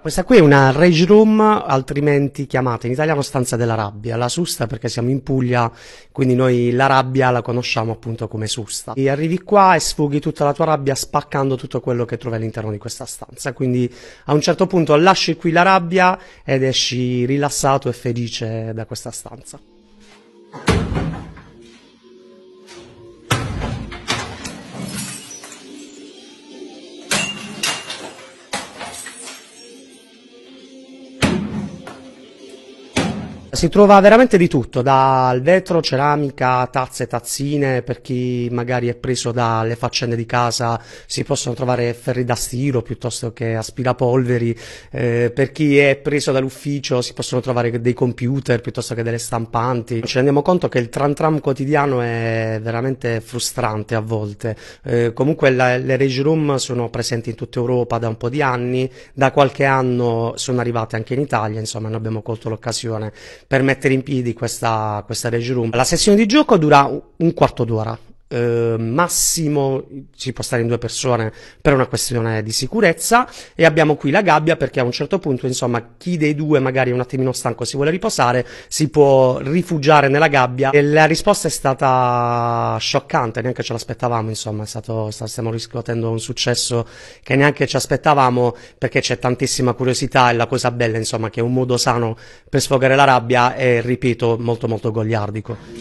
Questa qui è una rage room, altrimenti chiamata in italiano stanza della rabbia. La susta perché siamo in Puglia, quindi noi la rabbia la conosciamo appunto come susta. E arrivi qua e sfughi tutta la tua rabbia spaccando tutto quello che trovi all'interno di questa stanza. Quindi a un certo punto lasci qui la rabbia ed esci rilassato e felice da questa stanza. si trova veramente di tutto, dal vetro, ceramica, tazze, tazzine, per chi magari è preso dalle faccende di casa si possono trovare ferri da stiro piuttosto che aspirapolveri, eh, per chi è preso dall'ufficio si possono trovare dei computer piuttosto che delle stampanti. Ci rendiamo conto che il tram tram quotidiano è veramente frustrante a volte. Eh, comunque la, le rage room sono presenti in tutta Europa da un po' di anni, da qualche anno sono arrivate anche in Italia, insomma noi abbiamo colto l'occasione per mettere in piedi questa, questa Rage Room. La sessione di gioco dura un quarto d'ora, eh, massimo ci può stare in due persone per una questione di sicurezza e abbiamo qui la gabbia perché a un certo punto insomma chi dei due magari è un attimino stanco si vuole riposare si può rifugiare nella gabbia e la risposta è stata scioccante neanche ce l'aspettavamo insomma è stato, stiamo riscuotendo un successo che neanche ci aspettavamo perché c'è tantissima curiosità e la cosa bella insomma che è un modo sano per sfogare la rabbia e ripeto molto molto gogliardico